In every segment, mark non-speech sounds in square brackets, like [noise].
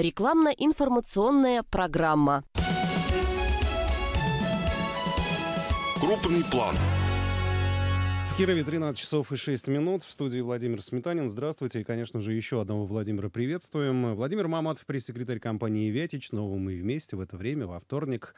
Рекламно-информационная программа. Крупный план. В Кирове 13 часов и 6 минут. В студии Владимир Сметанин. Здравствуйте. И, конечно же, еще одного Владимира приветствуем. Владимир Маматов, пресс-секретарь компании «Вятич». Новым мы вместе в это время, во вторник.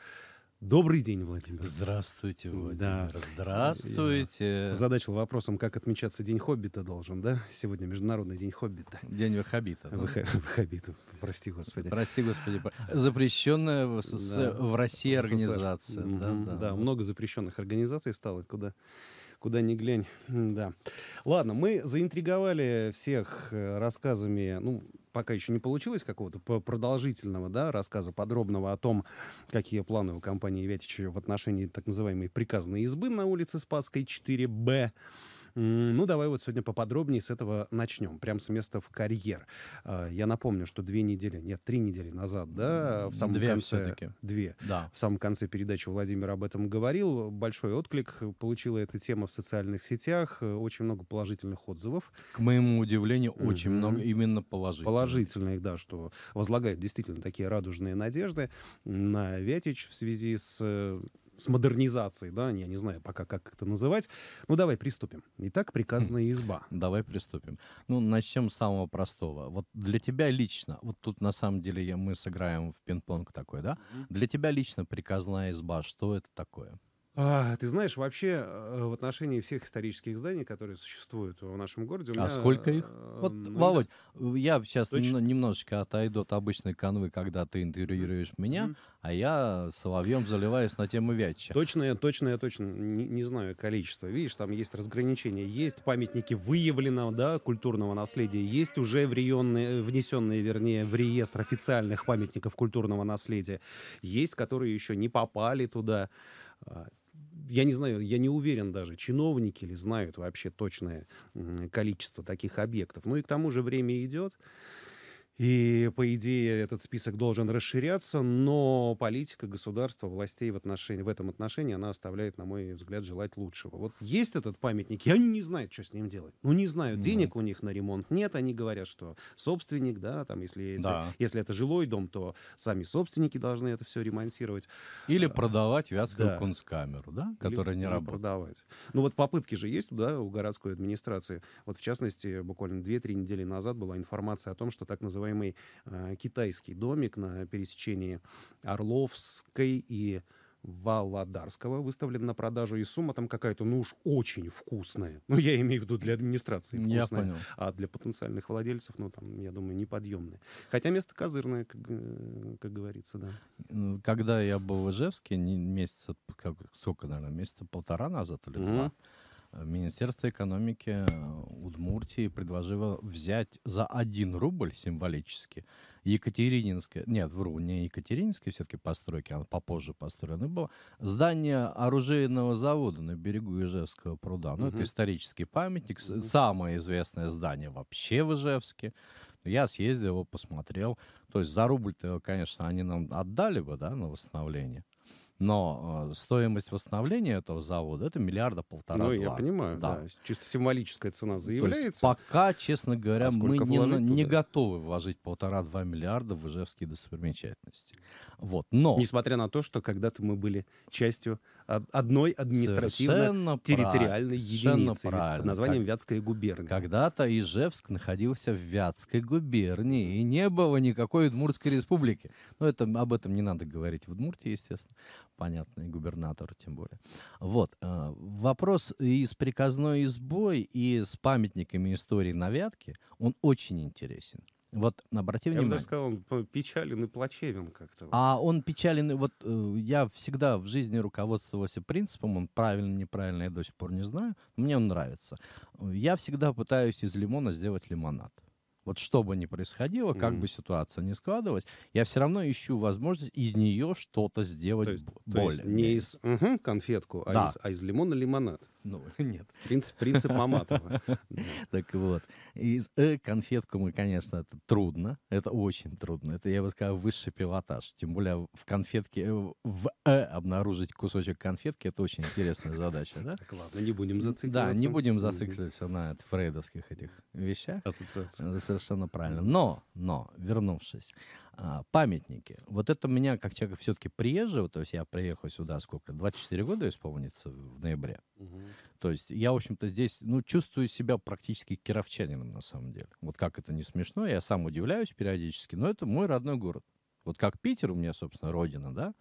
Добрый день, Владимир. Здравствуйте, Владимир. Да. Здравствуйте. Я задачил вопросом, как отмечаться День Хоббита должен, да? Сегодня Международный день Хоббита. День Вахабита. Да? Вах... Вахабита, прости господи. Прости господи. Запрещенная в, СС... да. в России организация. Да, да. да, много запрещенных организаций стало, куда куда ни глянь, да. Ладно, мы заинтриговали всех э, рассказами, ну, пока еще не получилось какого-то продолжительного да, рассказа подробного о том, какие планы у компании Вятича в отношении так называемой приказной избы на улице Спасской 4Б. Ну, давай вот сегодня поподробнее с этого начнем. Прям с места в карьер. А, я напомню, что две недели, нет, три недели назад, да, в самом две конце... все-таки. Две. Да. В самом конце передачи Владимир об этом говорил. Большой отклик получила эта тема в социальных сетях. Э, очень много положительных отзывов. К моему удивлению, mm-hmm. очень много именно положительных. Положительных, да, что возлагают действительно такие радужные надежды на Вятич в связи с э, с модернизацией, да, я не знаю пока, как это называть. Ну, давай приступим. Итак, приказная хм. изба. Давай приступим. Ну, начнем с самого простого. Вот для тебя лично, вот тут на самом деле мы сыграем в пинг-понг такой, да? Для тебя лично приказная изба, что это такое? А, ты знаешь, вообще э, в отношении всех исторических зданий, которые существуют в нашем городе... А меня, а сколько их? Э, вот, ну, Володь, я сейчас точно... немножечко отойду от обычной канвы, когда ты интервьюируешь меня, mm-hmm. а я соловьем заливаюсь на тему Вятча. Точно я, точно я точно не, не знаю количество. Видишь, там есть разграничения, есть памятники выявленного да, культурного наследия, есть уже врионные, внесенные, вернее, в реестр официальных памятников культурного наследия, есть, которые еще не попали туда. А, я не знаю, я не уверен даже, чиновники ли знают вообще точное количество таких объектов. Ну и к тому же время идет, и, по идее, этот список должен расширяться, но политика государства, властей в, отношении, в этом отношении, она оставляет, на мой взгляд, желать лучшего. Вот есть этот памятник, и они не знают, что с ним делать. Ну, не знают, ну денег mm у них на ремонт нет, они говорят, что собственник, да, там, если, да. если это жилой дом, то сами собственники должны это все ремонтировать. Или а, продавать вятскую да. кунсткамеру, да, которая или, не работает. продавать. Ну, вот попытки же есть, да, у городской администрации. Вот, в частности, буквально 2-3 недели назад была информация о том, что так называемый называемый э, китайский домик на пересечении Орловской и Володарского выставлен на продажу, и сумма там какая-то, ну уж очень вкусная. Ну, я имею в виду для администрации вкусная. Я понял. А для потенциальных владельцев, ну, там, я думаю, неподъемная. Хотя место козырное, как, э, как говорится, да. Ну, когда я был в Ижевске, не, месяца, как, сколько, наверное, месяца полтора назад или угу. два, Министерство экономики э, Удмуртии предложило взять за 1 рубль символически Екатерининское, нет, вру, не Екатерининское все-таки постройки, оно попозже построено было, здание оружейного завода на берегу Ижевского пруда. Ну, угу. это исторический памятник, угу. самое известное здание вообще в Ижевске. Я съездил, его посмотрел. То есть за рубль-то, конечно, они нам отдали бы, да, на восстановление. Но э, стоимость восстановления этого завода это миллиарда полтора. Ну, я понимаю, да. да. Чисто символическая цена заявляется. То есть пока, честно говоря, а мы не, не готовы вложить полтора-два миллиарда в ижевские достопримечательности. Вот, но... Несмотря на то, что когда-то мы были частью одной административно-территориальной единицы под названием как... Вятская губерния. Когда-то Ижевск находился в Вятской губернии, и не было никакой Удмуртской республики. Но это, об этом не надо говорить в Удмуртии, естественно. Понятно, и губернатору тем более. Вот. Э, вопрос и с приказной избой, и с памятниками истории на Вятке, он очень интересен. Вот, обрати я внимание. Я бы даже сказал, он печален и плачевен как-то. А он печален, вот э, я всегда в жизни руководствовался принципом, он правильно, неправильно, я до сих пор не знаю, мне он нравится. Я всегда пытаюсь из лимона сделать лимонад. Вот что бы ни происходило, как mm. бы ситуация ни складывалась, я все равно ищу возможность из нее что-то сделать то есть, более. То есть не из угу, конфетку, а, из, а из лимона лимонад. Ну, [laughs] нет. Принцип, принцип Маматова. [laughs] Так вот, из э, конфетку мы, конечно, это трудно, это очень трудно. Это, я бы сказал, высший пилотаж. Тем более в конфетке, э, в э обнаружить кусочек конфетки, это очень интересная задача, да? Так, ладно, не будем зацикливаться. Да, не будем зацикливаться на фрейдовских этих вещах. Ассоциациях совершенно правильно. Но, но, вернувшись, а, памятники. Вот это меня, как человека все-таки приезжего, то есть я приехал сюда сколько? 24 года исполнится в ноябре. Угу. То есть я, в общем-то, здесь, ну, чувствую себя практически кировчанином, на самом деле. Вот как это не смешно, я сам удивляюсь периодически, но это мой родной город. Вот как Питер у меня, собственно, родина, да?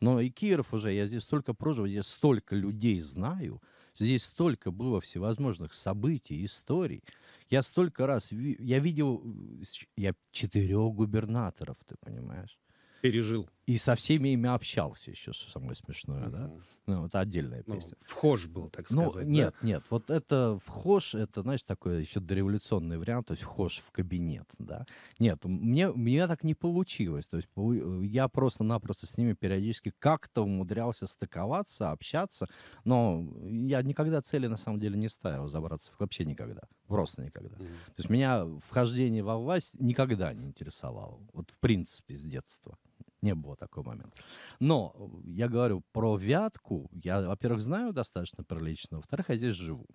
Но и Киров уже, я здесь столько прожил, я столько людей знаю, здесь столько было всевозможных событий, историй – я столько раз, я видел, э, я четырех губернаторов, ты понимаешь. Пережил и со всеми ими общался еще, что самое смешное, mm-hmm. да? Ну, это отдельная ну, песня. Ну, вхож был, так ну, сказать. Нет, да? нет, вот это вхож, это, знаешь, такой еще дореволюционный вариант, то есть вхож в кабинет, да? Нет, мне, мне так не получилось, то есть э, я просто-напросто с ними периодически как-то умудрялся стыковаться, общаться, но я никогда цели, на самом деле, не ставил забраться, вообще никогда, просто никогда. Mm-hmm. То есть меня вхождение во власть никогда не интересовало, вот в принципе, с детства не было такого момента. Но э, я говорю про Вятку. Я, во-первых, знаю достаточно прилично, во-вторых, я здесь живу.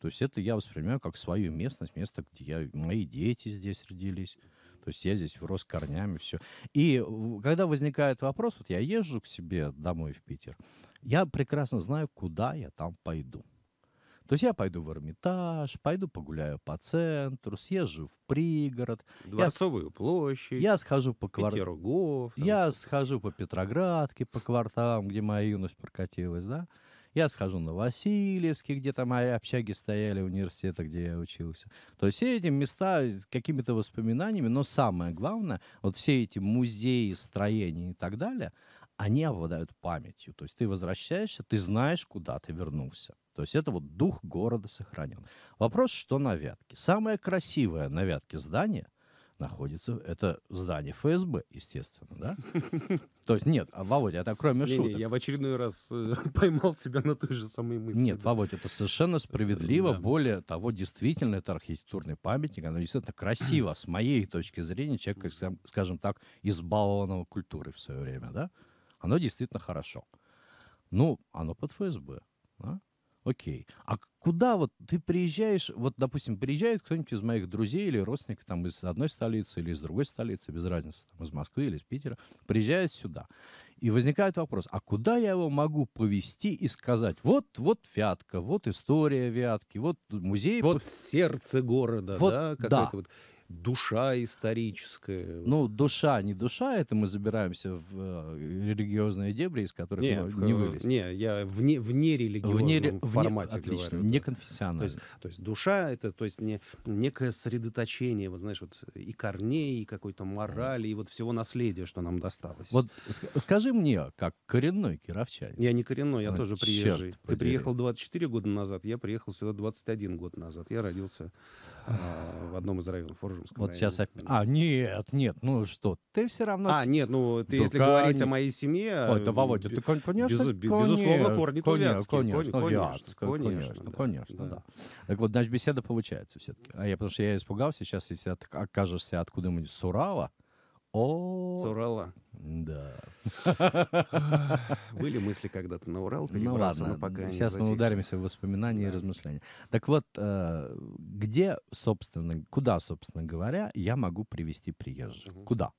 То есть это я воспринимаю как свою местность, место, где я, мои дети здесь родились. То есть я здесь рос корнями, все. И э, когда возникает вопрос, вот я езжу к себе домой в Питер, я прекрасно знаю, куда я там пойду. То есть я пойду в Эрмитаж, пойду погуляю по центру, съезжу в пригород. Дворцовую я, площадь. Я схожу по кварталам. Я схожу по Петроградке, по кварталам, где моя юность прокатилась, да. Я схожу на Васильевский, где то мои общаги стояли, университета, где я учился. То есть все эти места с какими-то воспоминаниями, но самое главное, вот все эти музеи, строения и так далее, они обладают памятью. То есть ты возвращаешься, ты знаешь, куда ты вернулся. То есть это вот дух города сохранен. Вопрос, что на Вятке. Самое красивое на Вятке здание находится, это здание ФСБ, естественно, да? То есть нет, а, Володя, это кроме не, шуток. я в очередной раз э, [laughs] поймал себя на той же самой мысли. Нет, да. Володя, это совершенно справедливо. Более того, действительно, это архитектурный памятник, оно действительно красиво, с моей точки зрения, человека, скажем так, избалованного культурой в свое время, да? Оно действительно хорошо. Ну, оно под ФСБ, да? Окей. А куда вот ты приезжаешь, вот, допустим, приезжает кто-нибудь из моих друзей или родственников там из одной столицы или из другой столицы, без разницы, там, из Москвы или из Питера, приезжает сюда. И возникает вопрос, а куда я его могу повести и сказать, вот, вот Вятка, вот история Вятки, вот музей. Вот сердце города, вот, да? да. Вот душа историческая. Ну, душа, не душа, это мы забираемся в э, религиозные дебри, из которых не, мы не вылезли. Не, я вне, вне религиозном вне, формате вне, отлично, говорю. не конфессионально. То есть, то есть душа — это то есть не, некое средоточение, вот знаешь, вот и корней, и какой-то морали, и вот всего наследия, что нам досталось. Вот скажи мне, как коренной кировчанин. Я не коренной, я ну, тоже приезжий. Ты подери. приехал 24 года назад, я приехал сюда 21 год назад. Я родился Э, в одном из районов Форжумского. Вот сейчас опять. А, нет, нет, ну что, ты все равно... А, нет, ну, ты, если говорить о моей семье... Ой, да, э, Володя, ты, конечно, Безусловно, корни конечно, конечно, конечно, конечно, конечно, да. Так вот, значит, беседа получается все-таки. А я, потому что я испугался сейчас, если ты окажешься откуда-нибудь с Урала, о, с Урала. Да. [laughs] Были мысли когда-то на Урал Ну ладно, пока сейчас мы ударимся в воспоминания да. и размышления. Так вот, э, где, собственно, куда, собственно говоря, я могу привести приезжих? Угу. Куда?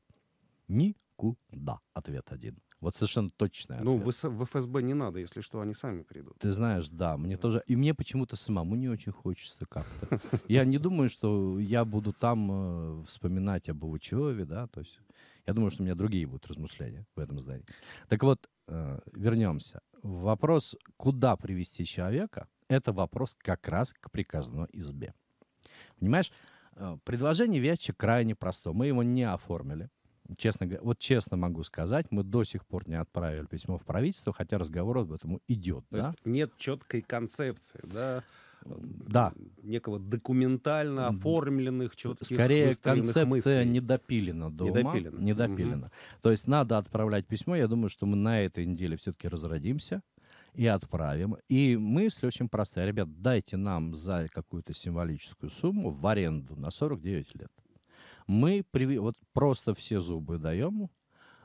Никуда. Ответ один. Вот совершенно точно. Ну, в, в ФСБ не надо, если что, они сами придут. Ты знаешь, да, мне да. тоже. И мне почему-то самому не очень хочется как-то. Я не думаю, что я буду там э, вспоминать об Увачеве, да, то есть я думаю, что у меня другие будут размышления в этом здании. Так вот, э, вернемся. Вопрос, куда привести человека, это вопрос как раз к приказной избе. Понимаешь, э, предложение вещи крайне просто. Мы его не оформили. Честно, вот честно могу сказать, мы до сих пор не отправили письмо в правительство, хотя разговор об этом идет. То да? есть нет четкой концепции, да? да. некого документально оформленных, чего-то Скорее, концепция мыслей. недопилена до недопилена. ума. Недопилена. Угу. То есть надо отправлять письмо. Я думаю, что мы на этой неделе все-таки разродимся и отправим. И мысль очень простая. Ребят, дайте нам за какую-то символическую сумму в аренду на 49 лет. Мы прив... вот просто все зубы даем.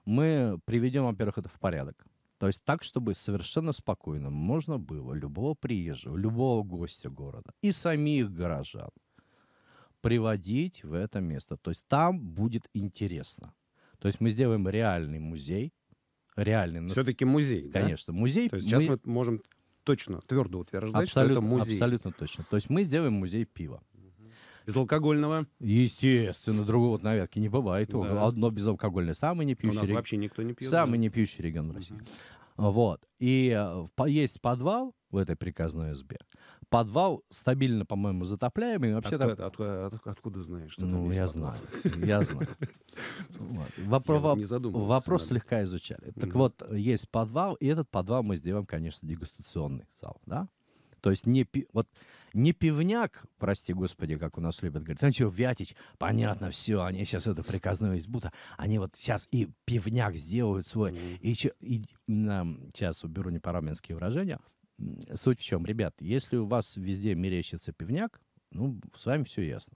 Мы приведем, во-первых, это в порядок. То есть так, чтобы совершенно спокойно можно было любого приезжего, любого гостя города и самих горожан приводить в это место. То есть там будет интересно. То есть мы сделаем реальный музей, реальный. Все-таки музей, да? Конечно, музей. То есть сейчас мы, мы можем точно, твердо утверждать, абсолютно, что это музей. Абсолютно точно. То есть мы сделаем музей пива. Безалкогольного? Естественно, другого на вятке не бывает. Да. Одно безалкогольное. Самый не пьющий. У нас рег... вообще никто не пьет. Самый да? не пьющий регион России. Угу. Вот. И э, есть подвал в этой приказной избе. Подвал стабильно, по-моему, затопляемый. Вообще откуда, там... откуда, откуда, откуда знаешь? ну, я знаю. Я знаю. [laughs] Вопрос слегка изучали. Так вот, э, есть подвал, и этот подвал мы сделаем, конечно, дегустационный зал. То есть не, пи... вот, не пивняк, прости господи, как у нас любят говорить, ну что, Вятич, понятно, все, они сейчас это приказное избу-то, они вот сейчас и пивняк сделают свой, mm-hmm. и, че... и сейчас уберу непараменские выражения. Суть в чем, ребят, если у вас везде мерещится пивняк, ну, с вами все ясно.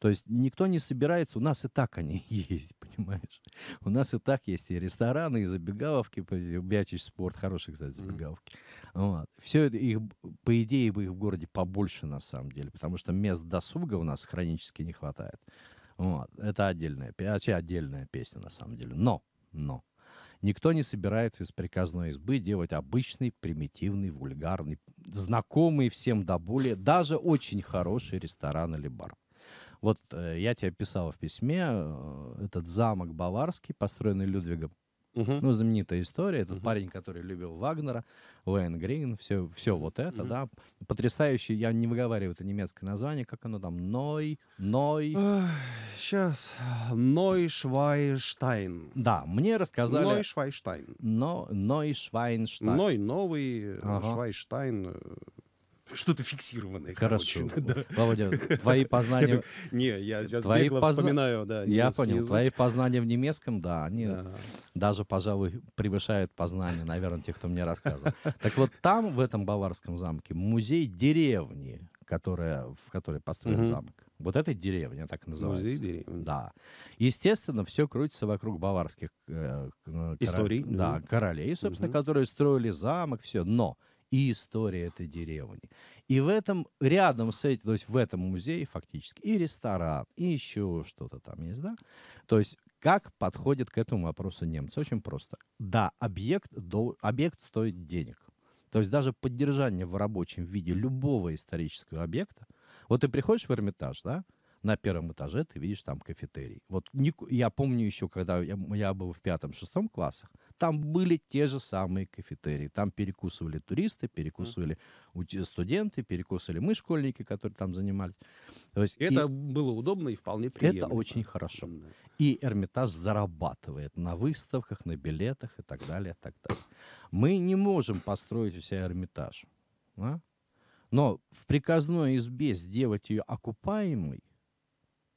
То есть никто не собирается, у нас и так они [laughs] есть, понимаешь? У нас и так есть и рестораны, и забегаловки, Бячич спорт, хорошие, кстати, забегаловки. Mm-hmm. Вот. Все это, их, по идее, бы их в городе побольше, на самом деле, потому что мест досуга у нас хронически не хватает. Вот. Это отдельная, вообще отдельная песня, на самом деле. Но, но, Никто не собирается из приказной избы делать обычный, примитивный, вульгарный, знакомый всем до более, даже очень хороший ресторан или бар. Вот э, я тебе писал в письме э, этот замок баварский, построенный Людвигом. Угу. Ну, знаменитая история. Этот угу. парень, который любил Вагнера, Лэйн Грин, все, все вот это, угу. да. Потрясающе, я не выговариваю это немецкое название, как оно там, Ной, Ной. Сейчас, Ной Швайштайн. Да, мне рассказали... Ной Швайштайн. Но, Ной Швайнштайн. Ной новый, э, ага. Швайштайн, что-то фиксированное. Хорошо. Короче, да. Володя, твои [laughs] познания... не, я сейчас твои вспоминаю, да. Я понял, твои познания в немецком, да, они даже, пожалуй, превышают познания, наверное, тех, кто мне рассказывал. Так вот там, в этом баварском замке, музей деревни, которая, в которой построен угу. замок. Вот этой деревня так называется. Музей деревни. Да. Естественно, все крутится вокруг баварских э, э кора... Историй. Да, угу. королей, собственно, угу. которые строили замок, все. Но и история этой деревни. И в этом, рядом с этим, то есть в этом музее фактически и ресторан, и еще что-то там есть, да? То есть как подходят к этому вопросу немцы? Очень просто. Да, объект, до, объект стоит денег. То есть даже поддержание в рабочем виде любого исторического объекта. Вот ты приходишь в Эрмитаж, да, на первом этаже ты видишь там кафетерий. Вот я помню еще, когда я, я был в пятом-шестом классах, там были те же самые кафетерии. Там перекусывали туристы, перекусывали студенты, перекусывали мы, школьники, которые там занимались. То есть это и было удобно и вполне приемлемо. Это очень хорошо. И Эрмитаж зарабатывает на выставках, на билетах и так далее, так далее. Мы не можем построить у себя Эрмитаж. Да? Но в приказной избе сделать ее окупаемой,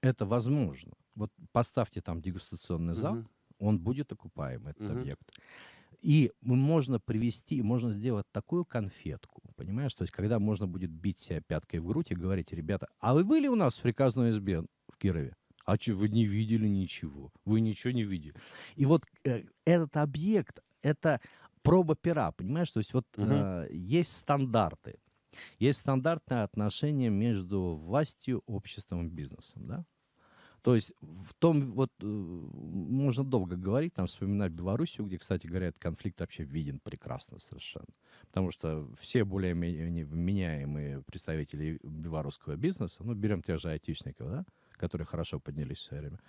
это возможно. Вот поставьте там дегустационный зал, угу он будет окупаем, этот угу. объект. И можно привести, можно сделать такую конфетку, понимаешь? То есть, когда можно будет бить себя пяткой в грудь и говорить, ребята, а вы были у нас в приказной избе в Кирове? А что, вы не видели ничего? Вы ничего не видели. И вот э, этот объект, это проба пера, понимаешь? То есть вот угу. э, есть стандарты. Есть стандартное отношение между властью, обществом и бизнесом, да? То есть в том, вот э, можно долго говорить, там вспоминать Белоруссию, где, кстати говоря, этот конфликт вообще виден прекрасно совершенно. Потому что все более-менее вменяемые представители белорусского бизнеса, ну, берем тех же айтишников, да, которые хорошо поднялись в свое время,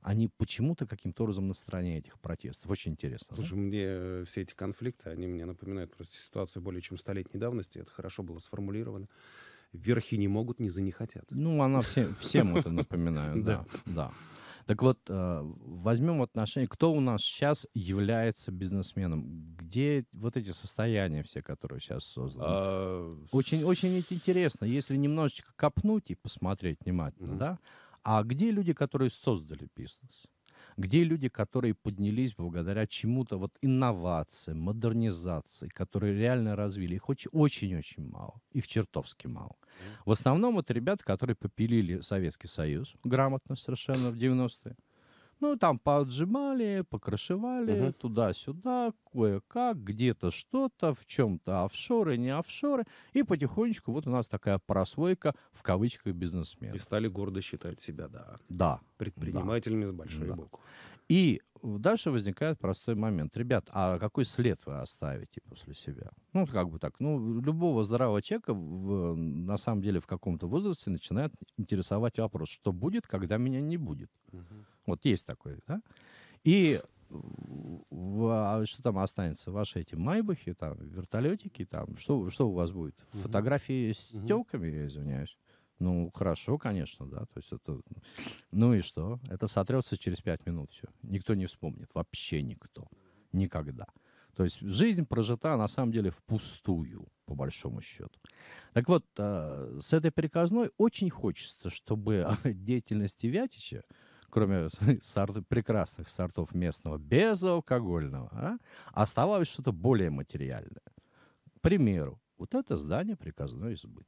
они почему-то каким-то образом на стороне этих протестов. Очень интересно. Слушай, да? мне э, все эти конфликты, они мне напоминают просто ситуацию более чем столетней давности. Это хорошо было сформулировано верхи не могут, низы не хотят. Ну, она всем, всем это напоминает, [laughs] да. да. Так вот, э, возьмем отношение, кто у нас сейчас является бизнесменом? Где вот эти состояния все, которые сейчас созданы? А, очень, очень интересно, если немножечко копнуть и посмотреть внимательно, да? А где люди, которые создали бизнес? где люди, которые поднялись благодаря чему-то, вот инновациям, модернизации, которые реально развили, их очень-очень мало, их чертовски мало. В основном это ребята, которые попилили Советский Союз грамотно совершенно в 90-е, ну, там поотжимали, покрашевали угу. туда-сюда, кое-как, где-то что-то, в чем-то офшоры, не офшоры. И потихонечку вот у нас такая прослойка в кавычках бизнесмен. И стали гордо считать себя, да. Да. Предпринимателями да. с большой да. буквы. И дальше возникает простой момент. Ребят, а какой след вы оставите после себя? Ну, как бы так. Ну, любого здравого человека в, на самом деле в каком-то возрасте начинает интересовать вопрос, что будет, когда меня не будет. Угу. Вот есть такой, да? И в, а что там останется? Ваши эти майбахи, там, вертолетики, там, что, что у вас будет? Угу. Фотографии с угу. телками, я извиняюсь. Ну, хорошо, конечно, да. То есть это... Ну и что? Это сотрется через пять минут все. Никто не вспомнит. Вообще никто. Никогда. То есть жизнь прожита на самом деле впустую, по большому счету. Так вот, э, с этой приказной очень хочется, чтобы [laughs] деятельности Вятича, кроме [laughs] сорт, прекрасных сортов местного безалкогольного, а, оставалось что-то более материальное. К примеру, вот это здание приказной избы.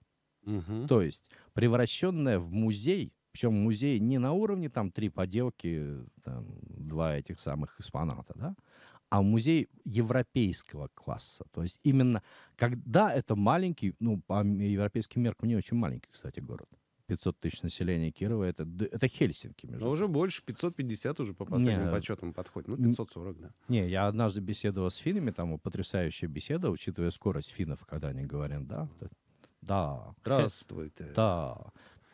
Угу. То есть превращенное в музей, причем музей не на уровне там три поделки, там, два этих самых экспоната, да, а музей европейского класса. То есть именно когда это маленький, ну, по европейским меркам не очень маленький, кстати, город. 500 тысяч населения Кирова, это, это Хельсинки. Между Но уже больше, 550 уже по последним не, подсчетам подходит. Ну, 540, да. Не, я однажды беседовал с финами, там потрясающая беседа, учитывая скорость финнов, когда они говорят, да, да, Здравствуйте. Да.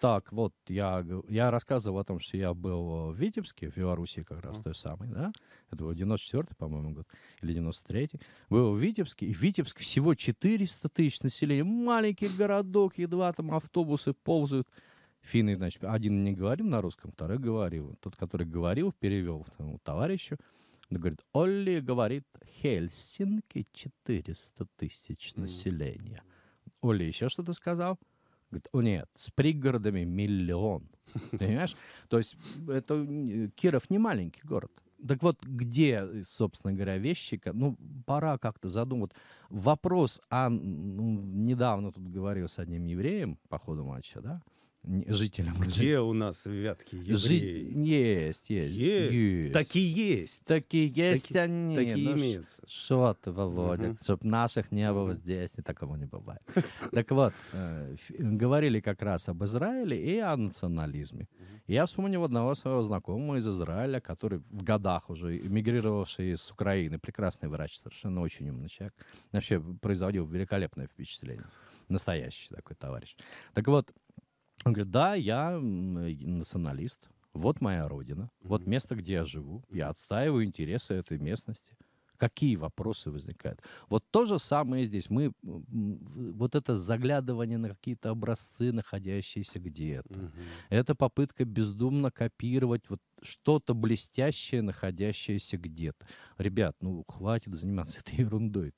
Так, вот я, я рассказывал о том, что я был в Витебске, в Белоруссии как раз, mm. той самой, да? Это был 94-й, по-моему, год, или 93-й. Был в Витебске, и Витебск всего 400 тысяч населения, маленький городок, едва там автобусы ползают. Финны, значит, один не говорил на русском, второй говорил. Тот, который говорил, перевел тому товарищу. Говорит, Олли говорит, Хельсинки 400 тысяч населения. Mm. Олли еще что-то сказал – Говорит, о нет, с пригородами миллион. Понимаешь? То есть это Киров не маленький город. Так вот, где, собственно говоря, вещика? Ну, пора как-то задумать. Вопрос, а ну, недавно тут говорил с одним евреем по ходу матча, да, жителям. Где у нас вятки евреи? Жи... Есть, есть, есть, есть. Такие есть. Такие есть таки, они. Такие ну, имеются. Что ты, Володя, угу. чтобы наших не было угу. здесь, и такого не бывает. Так вот, э, говорили как раз об Израиле и о национализме. Я вспомнил одного своего знакомого из Израиля, который в годах уже эмигрировавший из Украины, прекрасный врач, совершенно очень умный человек. Вообще производил великолепное впечатление. Настоящий такой товарищ. Так вот, он говорит, да, я э, националист, вот моя родина, вот место, где я живу, я отстаиваю интересы этой местности. Какие вопросы возникают? Вот то же самое здесь. Мы вот это заглядывание на какие-то образцы, находящиеся где-то. Угу. Это попытка бездумно копировать вот что-то блестящее, находящееся где-то. Ребят, ну хватит заниматься [laughs] этой ерундой.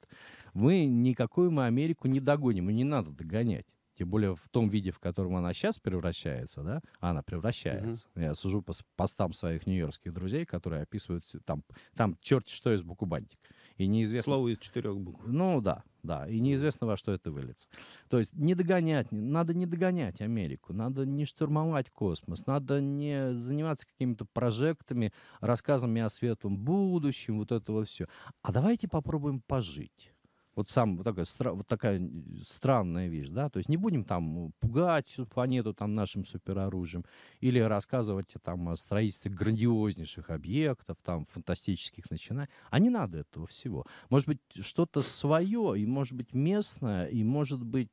Мы никакую мы Америку не догоним, и не надо догонять. Тем более в том виде, в котором она сейчас превращается, да, а она превращается. Угу. Я сужу по постам своих нью-йоркских друзей, которые описывают там, там черт что из букубантик. И неизвестно... Слово из четырех букв. Ну да, да. И неизвестно, во что это выльется. То есть не догонять, надо не догонять Америку, надо не штурмовать космос, надо не заниматься какими-то прожектами, рассказами о светлом будущем, вот этого все. А давайте попробуем пожить. Вот сам вот такая, вот такая странная вещь, да, то есть не будем там пугать планету там нашим супероружием или рассказывать там о строительстве грандиознейших объектов, там фантастических начинаний, а не надо этого всего. Может быть, что-то свое, и может быть местное, и может быть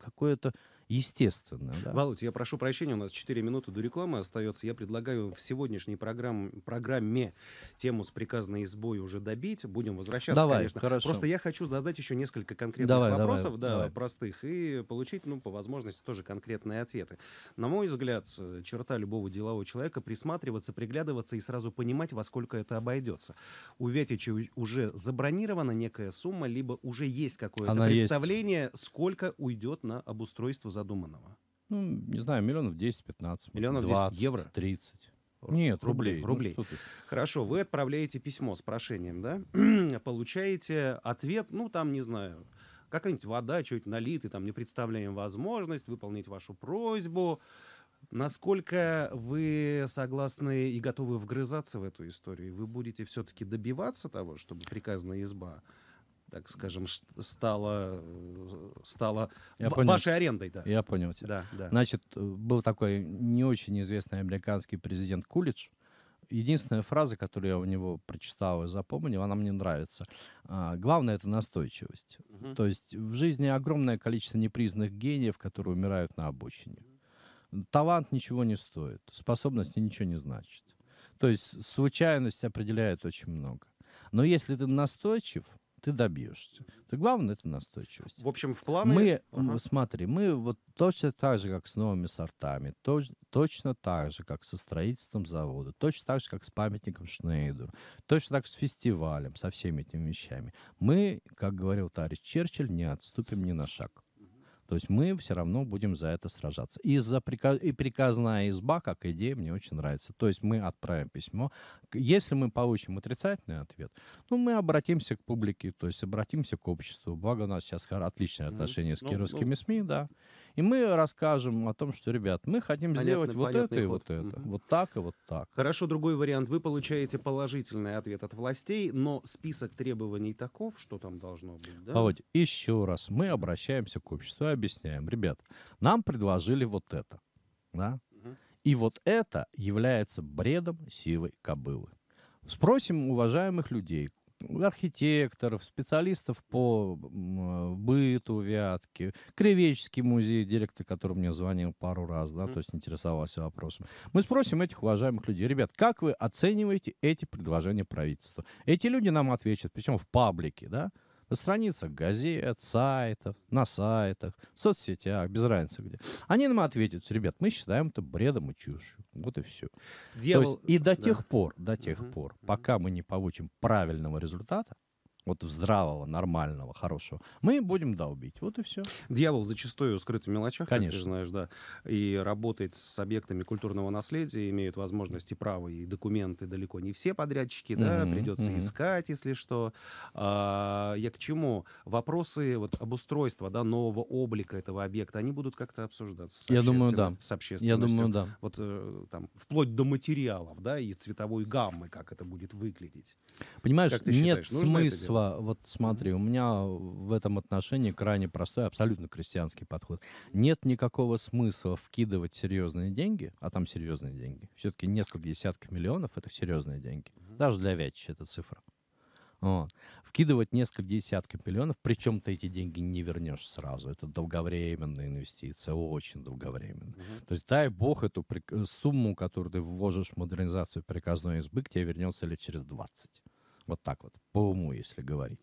какое-то естественно. Да. Володь, я прошу прощения, у нас 4 минуты до рекламы остается. Я предлагаю в сегодняшней программ, программе тему с приказной избой уже добить. Будем возвращаться, давай, конечно. Хорошо. Просто я хочу задать еще несколько конкретных давай, вопросов, давай, да, давай. простых, и получить, ну, по возможности, тоже конкретные ответы. На мой взгляд, черта любого делового человека — присматриваться, приглядываться и сразу понимать, во сколько это обойдется. У Вятича уже забронирована некая сумма, либо уже есть какое-то представление, есть. сколько уйдет на обустройство задуманного? Ну, не знаю, миллионов 10-15. Миллионов 20, 10 евро? 30. Нет, рублей. Рублей. Ну, Хорошо, вы отправляете письмо с прошением, да? [clears throat] Получаете ответ, ну, там, не знаю, какая-нибудь вода, чуть налит, и там не представляем возможность выполнить вашу просьбу. Насколько вы согласны и готовы вгрызаться в эту историю? Вы будете все-таки добиваться того, чтобы приказная изба так скажем, стало, э, стало Я понял. вашей арендой. Да. Я понял тебя. Да, да. Значит, э, был такой не очень известный американский президент Кулич, единственная фраза, которую я у него прочитал и запомнил, она мне нравится. А, главное это настойчивость. Uh -huh. То есть в жизни огромное количество непризнанных гениев, которые умирают на обочине. Талант ничего не стоит, способность ничего не значит. То есть случайность определяет очень много. Но если ты настойчив, ты добьешься. То главное это настойчивость. В общем, в планы. Мы, ага. смотри, мы вот точно так же, как с новыми сортами, точ, точно так же, как со строительством завода, точно так же, как с памятником Шнейдеру, точно так же с фестивалем, со всеми этими вещами. Мы, как говорил товарищ Черчилль, не отступим ни на шаг. То есть мы все равно будем за это сражаться. И, за приказ... и приказная изба, как идея, мне очень нравится. То есть мы отправим письмо. Если мы получим отрицательный ответ, ну, мы обратимся к публике, то есть обратимся к обществу. Благо, у нас сейчас отличные отношения mm-hmm. с кировскими ну, ну... СМИ, да. И мы расскажем о том, что, ребят, мы хотим понятный, сделать вот это ход. и вот это. Угу. Вот так и вот так. Хорошо, другой вариант. Вы получаете положительный ответ от властей, но список требований таков, что там должно быть, да? А еще раз мы обращаемся к обществу и объясняем. Ребят, нам предложили вот это, да? Угу. И вот это является бредом сивой кобылы. Спросим уважаемых людей, архитекторов, специалистов по быту, вятки, Кривеческий музей, директор, который мне звонил пару раз, да, то есть интересовался вопросом. Мы спросим этих уважаемых людей, ребят, как вы оцениваете эти предложения правительства? Эти люди нам ответят, причем в паблике, да, на страницах газет, сайтов, на сайтах, в соцсетях, без разницы где. Они нам ответят, ребят, мы считаем это бредом и чушью. Вот и все. Дьявол... То есть, и до да. тех пор, до тех угу. пор, пока мы не получим правильного результата, вот здравого, нормального, хорошего, мы будем да убить, Вот и все. Дьявол зачастую скрыт в мелочах, Конечно. как ты знаешь, да. И работает с объектами культурного наследия, имеют возможности права и документы далеко не все подрядчики, угу, да, придется угу. искать, если что. А, я к чему? Вопросы вот обустройства, да, нового облика этого объекта, они будут как-то обсуждаться. я думаю, да. С общественностью. Я думаю, да. Вот э, там вплоть до материалов, да, и цветовой гаммы, как это будет выглядеть. Понимаешь, нет смысла дело, вот смотри, у меня в этом отношении крайне простой, абсолютно крестьянский подход. Нет никакого смысла вкидывать серьезные деньги, а там серьезные деньги. Все-таки несколько десятков миллионов это серьезные деньги. Даже для Вятича эта цифра. Вот. Вкидывать несколько десятков миллионов, причем ты эти деньги не вернешь сразу. Это долговременная инвестиция, очень долговременная. Угу. То есть дай бог эту э, сумму, которую ты вложишь в модернизацию приказной избы, к тебе вернется лет через 20. Вот так вот, по уму, если говорить.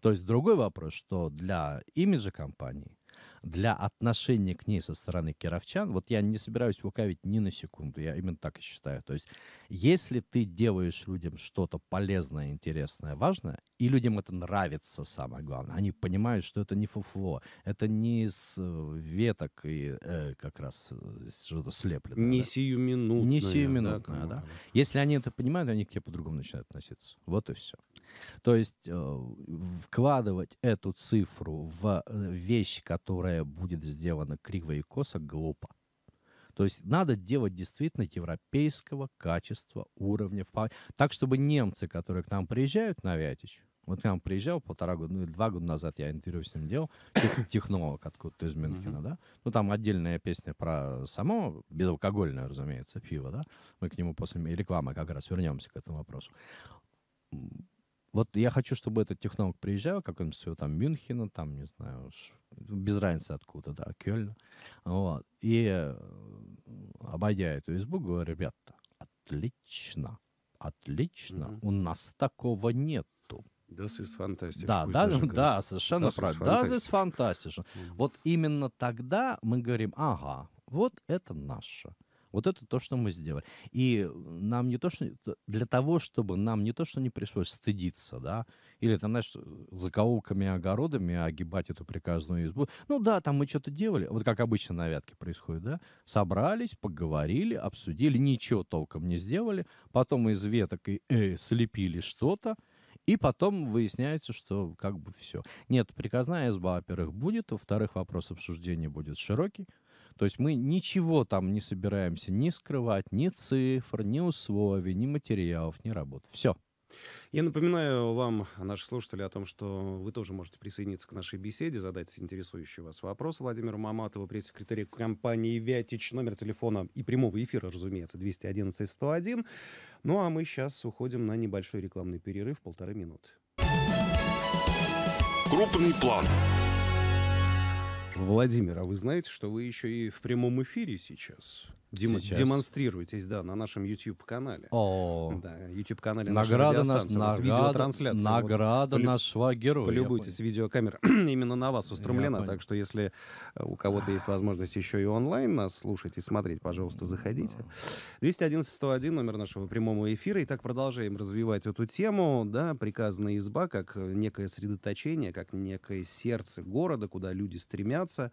То есть другой вопрос, что для имиджа компании для отношения к ней со стороны кировчан, вот я не собираюсь лукавить ни на секунду, я именно так и считаю. То есть, если ты делаешь людям что-то полезное, интересное, важное, и людям это нравится, самое главное, они понимают, что это не фуфло, это не из э, веток и э, как раз э, что-то слеплено. Не да? сиюминутное. Не сиюминутное, да, да. Если они это понимают, они к тебе по-другому начинают относиться. Вот и все. То есть, э, вкладывать эту цифру в э, вещи, которые которое будет сделано криво и косо, глупо. То есть надо делать действительно европейского качества уровня. Так, чтобы немцы, которые к нам приезжают на Вятич, вот к нам приезжал полтора года, ну два года назад я интервью с ним делал, [coughs] технолог откуда-то из Мюнхена, mm-hmm. да. Ну там отдельная песня про само, безалкогольное, разумеется, пиво, да. Мы к нему после рекламы как раз вернемся к этому вопросу. Вот я хочу, чтобы этот технолог приезжал, какой-нибудь всего там Мюнхена, там, не знаю, уж, без разницы откуда, да, Кёльна, вот, и э, обойдя эту избу, говорю, ребята, отлично, отлично, mm-hmm. у нас такого нету. Das ist fantastisch. Да, да, даже, ну да, совершенно das правильно. Да, ist fantastisch. Mm-hmm. Вот именно тогда мы говорим, ага, вот это наше. Вот это то, что мы сделали. И нам не то, что... Для того, чтобы нам не то, что не пришлось стыдиться, да, или там, знаешь, закоулками и огородами огибать эту приказную избу. Ну да, там мы что-то делали. Вот как обычно на Вятке происходит, да. Собрались, поговорили, обсудили, ничего толком не сделали. Потом из веток и, э, слепили что-то. И потом выясняется, что как бы все. Нет, приказная изба, во-первых, будет. Во-вторых, вопрос обсуждения будет широкий. То есть мы ничего там не собираемся ни скрывать, ни цифр, ни условий, ни материалов, ни работ. Все. Я напоминаю вам, наши слушатели, о том, что вы тоже можете присоединиться к нашей беседе, задать интересующий вас вопрос Владимиру Маматову, пресс-секретарю компании «Вятич», номер телефона и прямого эфира, разумеется, 211-101. Ну а мы сейчас уходим на небольшой рекламный перерыв, полторы минуты. Крупный план Владимир, а вы знаете, что вы еще и в прямом эфире сейчас? Дем... Демонстрируйтесь, да, на нашем YouTube-канале. О, да, YouTube-канале награда наш, награда, награда вот, нашего героя. Полюбуйтесь, видеокамера [clears throat] именно на вас устремлена, так что если э, у кого-то есть возможность еще и онлайн нас слушать и смотреть, пожалуйста, заходите. 211-101, номер нашего прямого эфира. Итак, продолжаем развивать эту тему, да, приказная изба как некое средоточение, как некое сердце города, куда люди стремятся,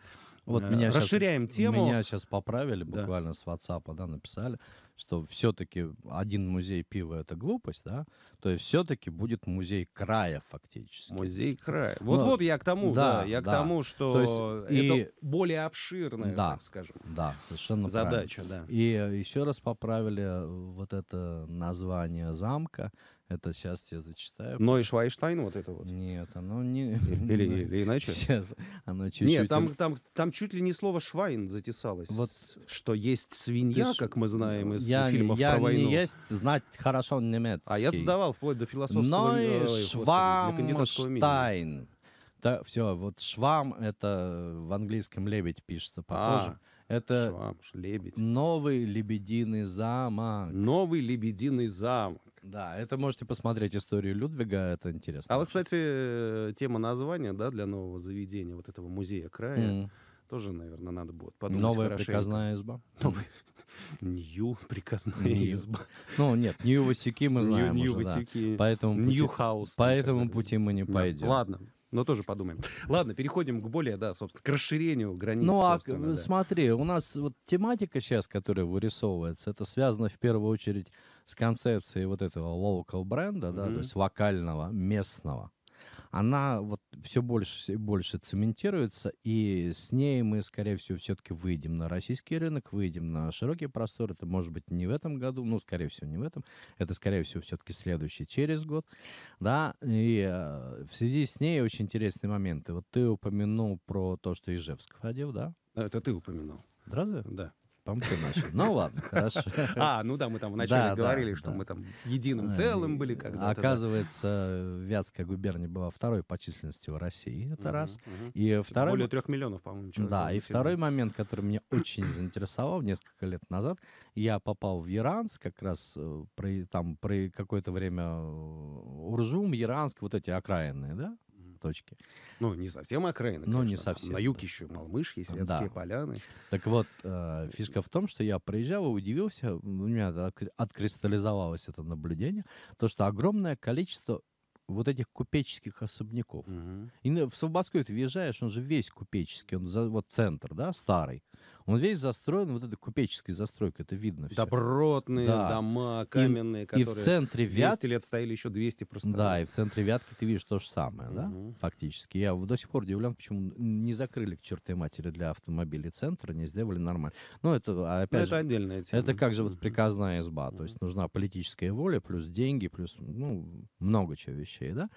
вот э, меня расширяем сейчас, тему. Меня сейчас поправили буквально да. с WhatsApp, да, написали, что все-таки один музей пива это глупость, да? То есть все-таки будет музей края фактически. Музей края. Вот, Но, ну, вот я к тому, да, да я да. к тому, что То есть, это и... более обширная, да, так скажем. Да, совершенно задача, правильно. да. И э, еще раз поправили э, вот это название замка. Это сейчас я зачитаю. Но и Швайштайн вот это вот? Нет, оно не... Или, [laughs] или, или иначе? Сейчас. Оно чуть-чуть... Нет, там, там, там чуть ли не слово «швайн» затесалось. Вот. Что есть свинья, Ты как мы знаем из я, фильмов я про войну. Я не есть знать хорошо немецкий. А я сдавал вплоть до философского... Но и Швамштайн. Да, все, вот швам это в английском лебедь пишется а, похоже. А, это швам, лебедь. новый лебединый замок. Новый лебединый замок. Да, это можете посмотреть историю Людвига, это интересно. А вот, кстати, э, тема названия, да, для нового заведения, вот этого музея края, mm. тоже, наверное, надо будет подумать Новая хорошенько. приказная изба. Нью приказная изба. Ну нет, Нью Васюки мы знаем Нью уже, Васюки. Да. Поэтому Нью Хаус. По этому пути мы не да. пойдем. Ладно, но тоже подумаем. Ладно, переходим к более, да, собственно, к расширению границ. Ну, а э, да. смотри, у нас вот тематика сейчас, которая вырисовывается, это связано в первую очередь с концепцией вот этого local бренда, mm-hmm. да, то есть вокального местного, она вот все больше и больше цементируется, и с ней мы, скорее всего, все-таки выйдем на российский рынок, выйдем на широкий простор. Это может быть не в этом году, ну, скорее всего, не в этом. Это, скорее всего, все-таки следующий, через год. Да, и э, в связи с ней очень интересные моменты. Вот ты упомянул про то, что Ижевск ходил, да? Это ты упомянул. Разве? Да по-моему, ты начал. Ну ладно, хорошо. А, ну да, мы там вначале да, говорили, да, что да. мы там единым э, целым были когда-то. Оказывается, Вятская губерния была второй по численности в России, это угу, раз. Угу. И второй... Более трех миллионов, по-моему, человек. Да, и второй момент, который меня очень заинтересовал несколько лет назад, я попал в Яранск, как раз э, там при какое-то время э, Уржум, Яранск, вот эти окраинные, да? точки. Ну, не совсем окраина, Ну, не совсем. На юг еще Малмыш есть, Вятские да. поляны. Так вот, э, фишка в том, что я проезжал и удивился, у меня откристаллизовалось это наблюдение, то, что огромное количество вот этих купеческих особняков. Угу. И в Слободской ты въезжаешь, он же весь купеческий, он за, вот центр, да, старый. Он весь застроен вот этой купеческой застройкой, это видно все. Добротные да. дома каменные, и, которые... И в центре Вятки... 200 лет стояли, еще 200 просто. Да, и в центре Вятки ты видишь то же самое, да, угу. фактически. Я до сих пор удивлен, почему не закрыли к чертой матери для автомобилей центра, не сделали нормально. Ну, это, а, опять Но же... Это отдельная тема. Это как же вот приказная изба, угу. то есть нужна политическая воля, плюс деньги, плюс, ну, много чего вещей, да.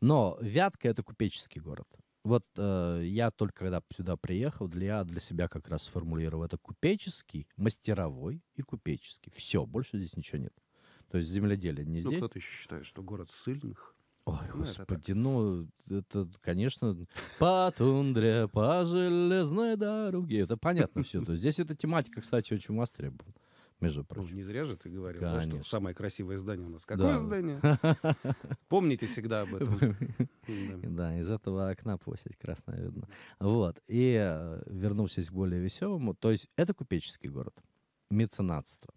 Но Вятка — это купеческий город вот э, я только когда сюда приехал, для, для себя как раз сформулировал это купеческий, мастеровой и купеческий. Все, больше здесь ничего нет. То есть земледелие не ну, здесь. Ну, кто-то еще считает, что город сильных Ой, ну, господи, это ну, это, конечно, по тундре, по железной дороге. Это понятно все. То есть здесь эта тематика, кстати, очень востребована между ну, прочим. Ну, не зря же ты говорил, да, что самое красивое здание у нас. Какое да. здание? [laughs] Помните всегда об этом. [laughs] Да, из этого окна площадь красная видно. Вот. И э, вернувшись к более веселому, то есть это купеческий город, меценатство.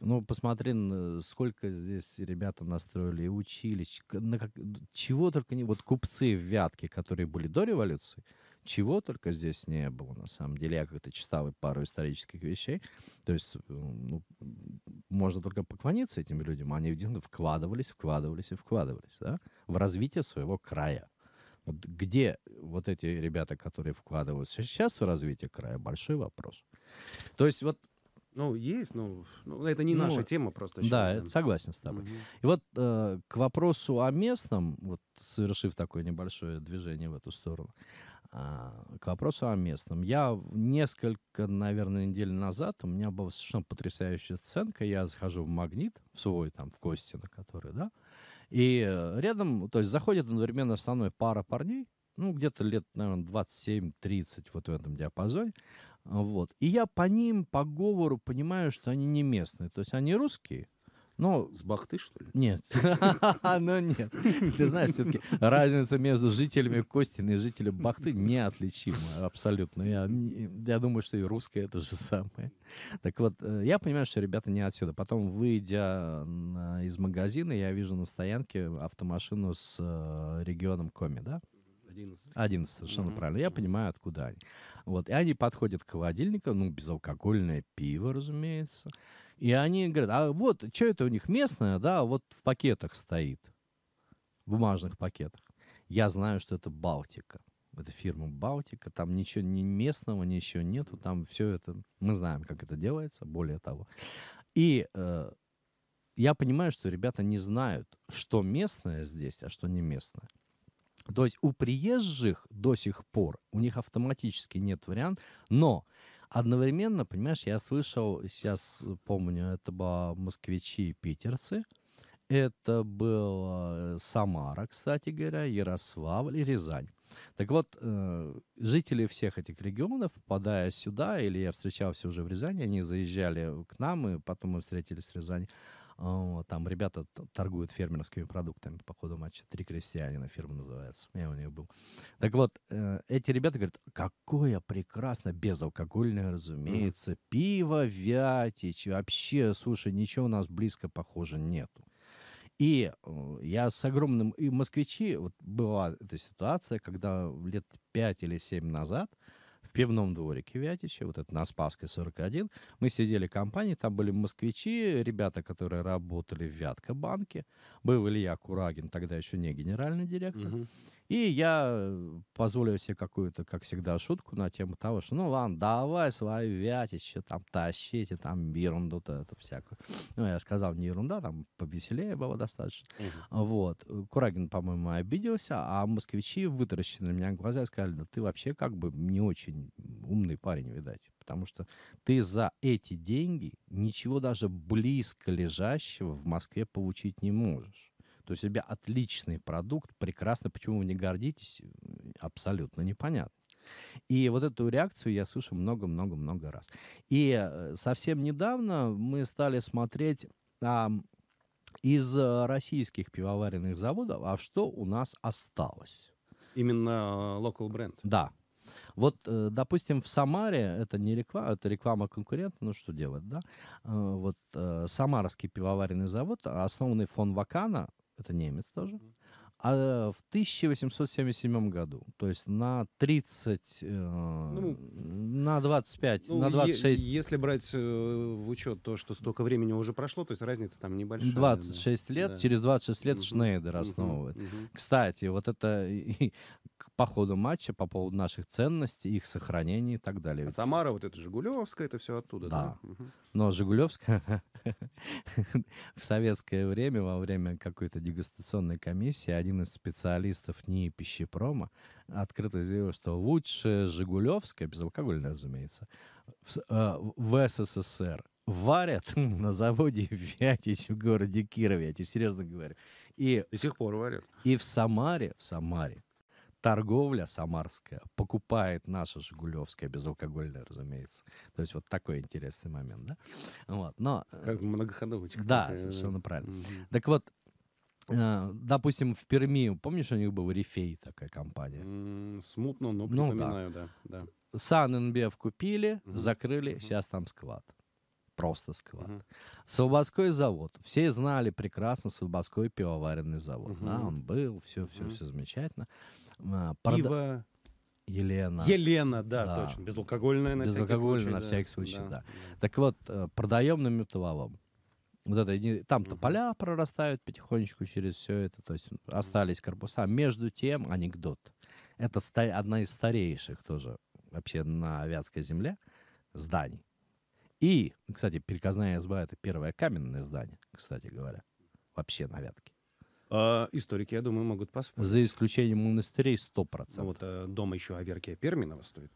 Ну, посмотри, сколько здесь ребята настроили и училищ, на как, чего только не... Вот купцы в Вятке, которые были до революции, чего только здесь не было, на самом деле. Я как-то читал пару исторических вещей. То есть, ну, можно только поклониться этим людям. Они вкладывались, вкладывались и вкладывались, да, в развитие своего края. Вот где вот эти ребята, которые вкладываются сейчас в развитие края, большой вопрос. То есть вот ну, есть, но ну, ну, это не ну, наша тема просто. да, да, согласен с тобой. Угу. И вот э, к вопросу о местном, вот совершив такое небольшое движение в эту сторону, а, к вопросу о местном. Я несколько, наверное, недель назад, у меня была совершенно потрясающая сценка. Я захожу в «Магнит», в свой, там, в Костина, который, да, и э, рядом, то есть заходит одновременно со мной пара парней, ну, где-то лет, наверное, 27-30 вот в этом диапазоне. Вот. И я по ним, по говору понимаю, что они не местные. То есть они русские, ну, С Бахты, что ли? Нет. [laughs] Ну, нет. Ты знаешь, все-таки разница между жителями Костина и жителями Бахты неотличима абсолютно. Я, думаю, что и русская это же самое. Так вот, э, я понимаю, что ребята не отсюда. Потом, выйдя из магазина, я вижу на стоянке автомашину с э, регионом Коми, да? 11. 11, совершенно mm правильно. Я понимаю, откуда они. Вот, и они подходят к холодильнику, ну, безалкогольное пиво, разумеется. И они говорят, а вот, что это у них местное, да, вот в пакетах стоит, в бумажных пакетах. Я знаю, что это Балтика. Это фирма Балтика, там ничего не местного, ничего нету, там все это, мы знаем, как это делается, более того. И э, я понимаю, что ребята не знают, что местное здесь, а что не местное. То есть у приезжих до сих пор, у них автоматически нет вариант, но одновременно, понимаешь, я слышал, сейчас помню, это были москвичи питерцы, это был э, Самара, кстати говоря, Ярославль и Рязань. Так вот, э, жители всех этих регионов, попадая сюда, или я встречался уже в Рязани, они заезжали к нам, и потом мы встретились в Рязани, там ребята торгуют фермерскими продуктами по ходу матча. Три крестьянина фирма называется. Я у них был. Так вот, э, эти ребята говорят, какое прекрасно, безалкогольное, разумеется, mm. пиво, вятич. Вообще, слушай, ничего у нас близко, похоже, нету. И я с огромным... И москвичи, вот была эта ситуация, когда лет пять или семь назад в пивном дворике Вятичи, вот это на Спасской 41. Мы сидели в компании, там были москвичи, ребята, которые работали в Вятка банке, Был Илья Курагин, тогда еще не генеральный директор. Угу. И я позволю себе какую-то, как всегда, шутку на тему того, что ну ладно, давай свою вятище, там тащите, там ерунду-то эту всякую. Ну, я сказал, не ерунда, там повеселее было достаточно. Угу. Вот. Курагин, по-моему, обиделся, а москвичи вытаращили на меня глаза и сказали, да ты вообще как бы не очень умный парень, видать. Потому что ты за эти деньги ничего даже близко лежащего в Москве получить не можешь. То есть у тебя отличный продукт, прекрасно, почему вы не гордитесь, абсолютно непонятно. И вот эту реакцию я слышу много-много-много раз. И э, совсем недавно мы стали смотреть а, из э, российских пивоваренных заводов, а что у нас осталось. Именно э, local бренд. Да. Вот, допустим, в Самаре, это не реклама, это реклама конкурента, ну что делать, да? Вот Самарский пивоваренный завод, основанный фон Вакана, это немец тоже, а в 1877 году, то есть на 30, э, ну, на 25, ну, на 26... если брать э, в учет то, что столько времени уже прошло, то есть разница там небольшая. 26 да. лет, да. через 26 лет угу. Шнейдер основывает. Угу. Кстати, вот это по ходу матча по поводу наших ценностей, их сохранения и так далее. А Ведь... Самара, вот это Жигулевская, это все оттуда, да? да? Но Жигулевская [laughs] в советское время, во время какой-то дегустационной комиссии, один из специалистов НИИ пищепрома открыто заявил, что лучше Жигулевская, безалкогольная, разумеется, в, э, в СССР варят [laughs] на заводе Вятич в городе Кирове, я тебе серьезно говорю. И, До сих пор варят. И в Самаре, в Самаре, торговля самарская покупает наше жигулевское безалкогольное, разумеется. То есть вот такой интересный момент, да? Вот, но... Э, как многоходовочка. Да, такая, совершенно да. правильно. Mm-hmm. Так вот, э, допустим, в Перми, помнишь, у них был Рифей, такая компания? Mm, смутно, но припоминаю, ну, да. да, да. Саннбеф купили, mm-hmm. закрыли, mm-hmm. сейчас там склад. Просто склад. Mm-hmm. Слободской завод. Все знали прекрасно Слободской пивоваренный завод. Mm-hmm. Да, он был, все-все-все mm-hmm. Все замечательно. А, Пиво. Елена. Елена, да, да, точно. Безалкогольная на Безалкогольная всякий случай. на да. всякий случай, да. да. Так вот, э, продаем на металлолом. Вот это, там-то угу. поля прорастают потихонечку через все это, то есть остались корпуса. Между тем, анекдот. Это ста- одна из старейших тоже вообще на Вятской земле зданий. И, кстати, переказная изба — это первое каменное здание, кстати говоря, вообще на авиатке. Э, историки, я думаю, могут поспорить. За исключением монастырей 100%. Вот э, дом еще Аверкия Перминова стоит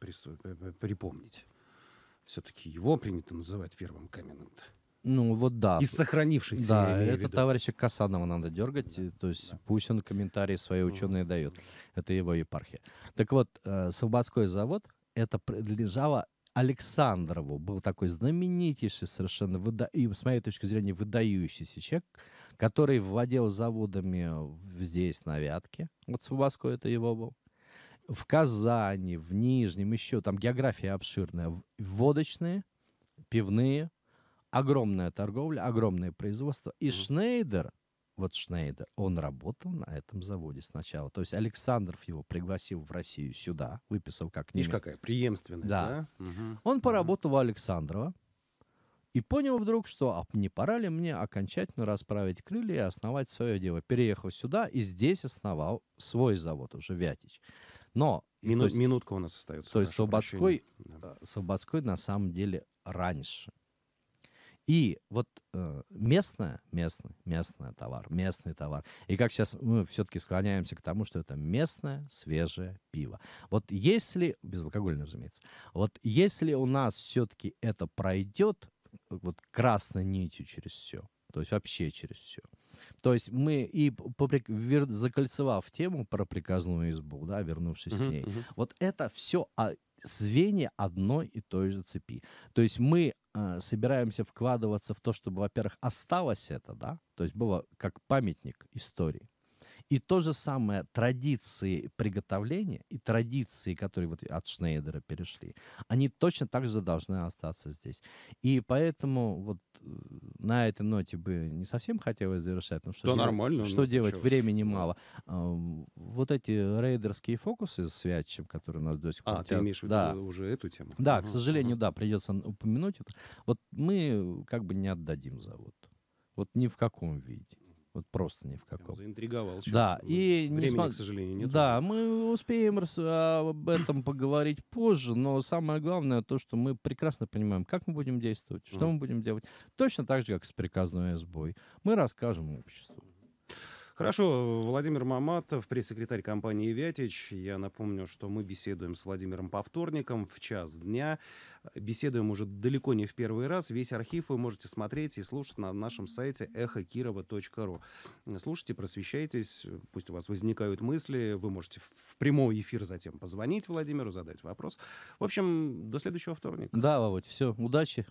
припомнить. Все-таки его принято называть первым каменным -то. Ну вот да. Из сохранившихся. Да, это виду. товарища Касанова надо дергать. Да, то есть да. пусть он комментарии свои ну. ученые угу. дает. Это его епархия. Так вот, э, Слободской завод, это принадлежало Александрову. Был такой знаменитейший совершенно, выда... и, с моей точки зрения, выдающийся человек, который владел заводами э, здесь, на Вятке. Вот в Слободской это его был. В Казани, в Нижнем, еще там география обширная. Водочные, пивные, огромная торговля, огромное производство. И Шнейдер, вот Шнейдер, он работал на этом заводе сначала. То есть Александров его пригласил в Россию сюда, выписал как немец. Видишь, какая преемственность, да? да? Угу. Он поработал угу. у Александрова и понял вдруг, что а не пора ли мне окончательно расправить крылья и основать свое дело. Переехал сюда и здесь основал свой завод уже, Вятич. Но... Мину, есть, минутка у нас остается. То есть Слободской, да. Э, Слободской на самом деле раньше. И вот э, местное, местный, местный товар, местный товар. И как сейчас мы все-таки склоняемся к тому, что это местное свежее пиво. Вот если, безалкогольное, разумеется, вот если у нас все-таки это пройдет, вот красной нитью через все. То есть вообще через все. То есть мы и поприк... вер... закольцевав тему про приказную избу, да, вернувшись uh-huh, к ней, uh-huh. вот это все а... звенья одной и той же цепи. То есть мы э, собираемся вкладываться в то, чтобы, во-первых, осталось это, да, то есть было как памятник истории. И то же самое традиции приготовления и традиции, которые вот от Шнейдера перешли, они точно так же должны остаться здесь. И поэтому вот э, на этой ноте бы не совсем хотелось завершать, но что, да делать, нормально, что ну, делать, времени да. мало. вот эти рейдерские фокусы с Святчем, которые у нас до сих а, пор... А, ты имеешь в виду да. уже эту тему? Да, ага, к сожалению, ага. да, придется упомянуть это. Вот мы как бы не отдадим завод. Вот ни в каком виде. Вот просто ни в каком. Я заинтриговал сейчас. Да, и Времени, не смог... к сожалению, нет. Да, мы успеем об этом поговорить позже, но самое главное то, что мы прекрасно понимаем, как мы будем действовать, что mm. мы будем делать. Точно так же, как с приказной СБой. Мы расскажем обществу. Хорошо, Владимир Маматов, пресс-секретарь компании «Вятич». Я напомню, что мы беседуем с Владимиром по вторникам в час дня. Беседуем уже далеко не в первый раз. Весь архив вы можете смотреть и слушать на нашем сайте эхокирова.ру. Слушайте, просвещайтесь, пусть у вас возникают мысли. Вы можете в прямой эфир затем позвонить Владимиру, задать вопрос. В общем, до следующего вторника. Да, Володь, все, удачи.